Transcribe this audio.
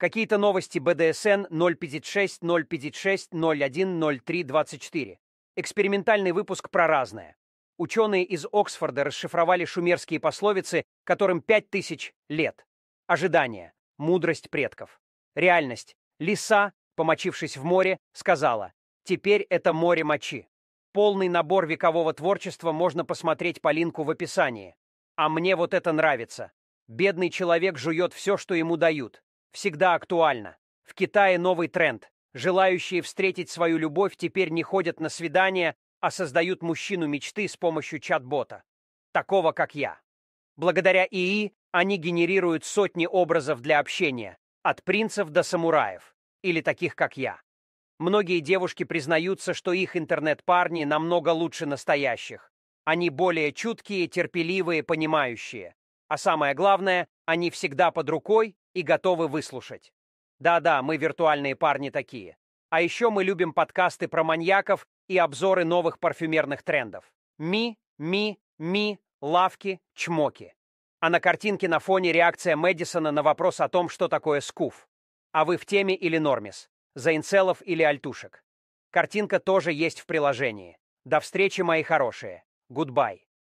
Какие-то новости БДСН 056, 056, 01, 03, 24. Экспериментальный выпуск про разное. Ученые из Оксфорда расшифровали шумерские пословицы, которым 5000 лет. Ожидание. Мудрость предков. Реальность. Лиса, помочившись в море, сказала «Теперь это море мочи». Полный набор векового творчества можно посмотреть по линку в описании. А мне вот это нравится. Бедный человек жует все, что ему дают всегда актуально. В Китае новый тренд. Желающие встретить свою любовь теперь не ходят на свидания, а создают мужчину мечты с помощью чат-бота. Такого, как я. Благодаря ИИ они генерируют сотни образов для общения, от принцев до самураев, или таких, как я. Многие девушки признаются, что их интернет-парни намного лучше настоящих. Они более чуткие, терпеливые, понимающие. А самое главное, они всегда под рукой и готовы выслушать. Да-да, мы виртуальные парни такие. А еще мы любим подкасты про маньяков и обзоры новых парфюмерных трендов. Ми, ми, ми, лавки, чмоки. А на картинке на фоне реакция Мэдисона на вопрос о том, что такое скуф. А вы в теме или нормис? За или альтушек? Картинка тоже есть в приложении. До встречи, мои хорошие. Гудбай.